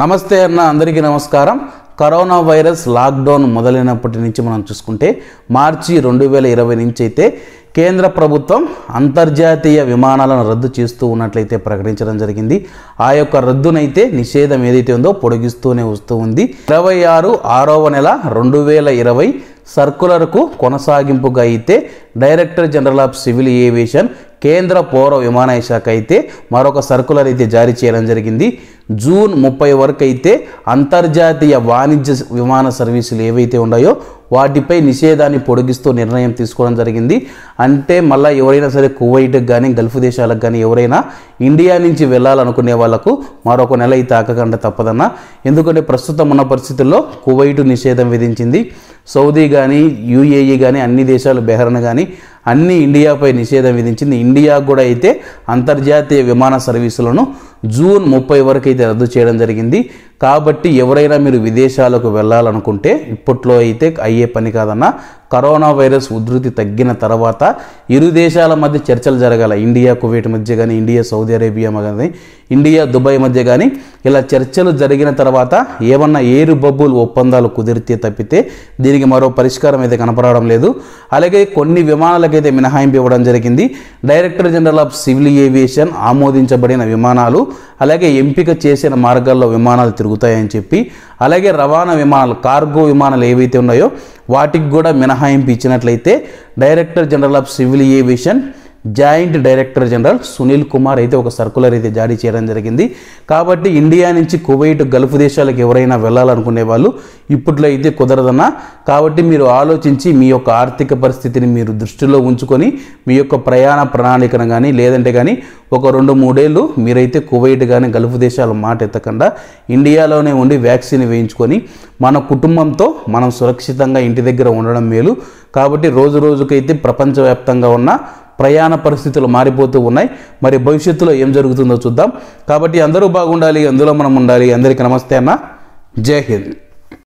నమస్తే అన్న అందరికీ నమస్కారం కరోనా వైరస్ లాక్డౌన్ మొదలైనప్పటి నుంచి మనం చూసుకుంటే మార్చి రెండు వేల ఇరవై నుంచి అయితే కేంద్ర ప్రభుత్వం అంతర్జాతీయ విమానాలను రద్దు చేస్తూ ఉన్నట్లయితే ప్రకటించడం జరిగింది ఆ యొక్క రద్దునైతే నిషేధం ఏదైతే ఉందో పొడిగిస్తూనే వస్తూ ఉంది ఇరవై ఆరు ఆరవ నెల రెండు వేల ఇరవై సర్కులర్కు కొనసాగింపుగా అయితే director general of civil aviation కేంద్ర పౌర విమానయ శాఖ అయితే మరొక సర్కులర్ అయితే జారీ చేయడం జరిగింది జూన్ ముప్పై వరకు అయితే అంతర్జాతీయ వాణిజ్య విమాన సర్వీసులు ఏవైతే ఉన్నాయో వాటిపై నిషేధాన్ని పొడిగిస్తూ నిర్ణయం తీసుకోవడం జరిగింది అంటే మళ్ళీ ఎవరైనా సరే కువైట్కి కానీ గల్ఫ్ దేశాలకు కానీ ఎవరైనా ఇండియా నుంచి వెళ్ళాలనుకునే వాళ్ళకు మరొక నెల అయితే ఆకకుండా తప్పదన్న ఎందుకంటే ప్రస్తుతం ఉన్న పరిస్థితుల్లో కువైటు నిషేధం విధించింది సౌదీ కానీ యూఏఈ కానీ అన్ని దేశాలు బెహ్రన్ కానీ అన్ని ఇండియాపై నిషేధం విధించింది ఇండియా కూడా అయితే అంతర్జాతీయ విమాన సర్వీసులను జూన్ ముప్పై వరకు అయితే రద్దు చేయడం జరిగింది కాబట్టి ఎవరైనా మీరు విదేశాలకు వెళ్ళాలనుకుంటే ఇప్పట్లో అయితే అయ్యే పని కాదన్న కరోనా వైరస్ ఉధృతి తగ్గిన తర్వాత ఇరు దేశాల మధ్య చర్చలు జరగాల ఇండియా కువైట్ మధ్య కానీ ఇండియా సౌదీ అరేబియా కానీ ఇండియా దుబాయ్ మధ్య కానీ ఇలా చర్చలు జరిగిన తర్వాత ఏమన్నా ఏరు బబ్బులు ఒప్పందాలు కుదిరితే తప్పితే దీనికి మరో పరిష్కారం అయితే కనపడడం లేదు అలాగే కొన్ని విమానాలకైతే మినహాయింపు ఇవ్వడం జరిగింది director general of civil aviation ఆమోదించబడిన విమానాలు అలాగే ఎంపిక చేసిన మార్గాల్లో విమానాలు తిరుగుతాయని చెప్పి అలాగే రవాణా విమానాలు కార్గో విమానాలు ఏవైతే ఉన్నాయో వాటికి కూడా మినహాయింపు ఇచ్చినట్లయితే director general of civil aviation joint director general Sunil Kumar అయితే ఒక సర్కులర్ అయితే జారీ చేయడం జరిగింది కాబట్టి ఇండియా నుంచి కువైట్ గల్ఫ్ దేశాలకు ఎవరైనా వెళ్ళాలనుకునే వాళ్ళు ఇప్పట్లో అయితే కుదరదన్న కాబట్టి మీరు ఆలోచించి మీ యొక్క ఆర్థిక పరిస్థితిని మీరు దృష్టిలో ఉంచుకొని మీ యొక్క ప్రయాణ ప్రణాళికను కానీ లేదంటే కానీ ఒక రెండు మూడేళ్ళు మీరైతే కువైట్ కానీ గల్ఫ్ దేశాల మాట ఎత్తకుండా ఇండియాలోనే ఉండి వ్యాక్సిన్ వేయించుకొని మన కుటుంబంతో మనం సురక్షితంగా ఇంటి దగ్గర ఉండడం మేలు కాబట్టి రోజు రోజుకైతే ప్రపంచవ్యాప్తంగా ఉన్న ప్రయాణ పరిస్థితులు మారిపోతూ ఉన్నాయి మరి భవిష్యత్తులో ఏం జరుగుతుందో చూద్దాం కాబట్టి అందరూ బాగుండాలి అందులో మనం ఉండాలి అందరికీ నమస్తే అన్న జై హింద్